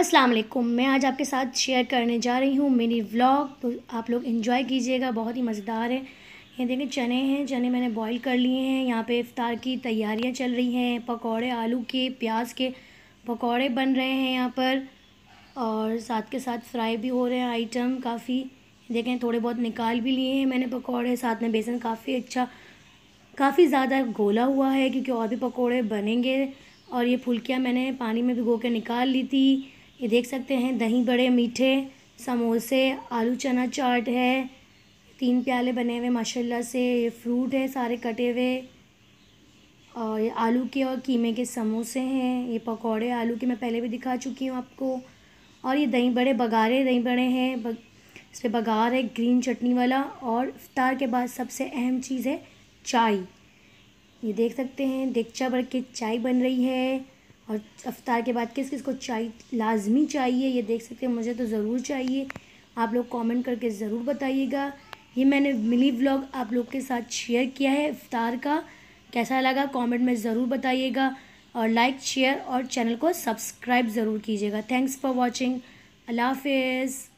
अस्सलाम वालेकुम मैं आज आपके साथ शेयर करने जा रही हूँ मेरी व्लॉग तो आप लोग इन्जॉय कीजिएगा बहुत ही मज़ेदार है ये देखें चने हैं चने मैंने बॉईल कर लिए हैं यहाँ पे इफ़ार की तैयारियाँ चल रही हैं पकौड़े आलू के प्याज के पकौड़े बन रहे हैं यहाँ पर और साथ के साथ फ्राई भी हो रहे हैं आइटम काफ़ी देखें थोड़े बहुत निकाल भी लिए हैं मैंने पकौड़े साथ में बेसन काफ़ी अच्छा काफ़ी ज़्यादा घोला हुआ है क्योंकि और भी पकौड़े बनेंगे और ये फुलकियाँ मैंने पानी में भिगो के निकाल ली थी ये देख सकते हैं दही बड़े मीठे समोसे आलू चना चाट है तीन प्याले बने हुए माशाल्लाह से ये फ्रूट है सारे कटे हुए और ये आलू के और कीमे के समोसे हैं ये पकौड़े आलू के मैं पहले भी दिखा चुकी हूँ आपको और ये दही बड़े बघारे दही बड़े हैं बग, इस पर बघार है ग्रीन चटनी वाला और इफ्तार के बाद सबसे अहम चीज़ है चाय ये देख सकते हैं देगचा भर के चाय बन रही है और अफ्तार के बाद किस किस को चाहिए लाजमी चाहिए ये देख सकते हैं मुझे तो ज़रूर चाहिए आप लोग कमेंट करके ज़रूर बताइएगा ये मैंने मिली व्लॉग आप लोग के साथ शेयर किया है अफ्तार का कैसा लगा कमेंट में ज़रूर बताइएगा और लाइक शेयर और चैनल को सब्सक्राइब ज़रूर कीजिएगा थैंक्स फॉर वॉचिंग अल्लाह हाफिज़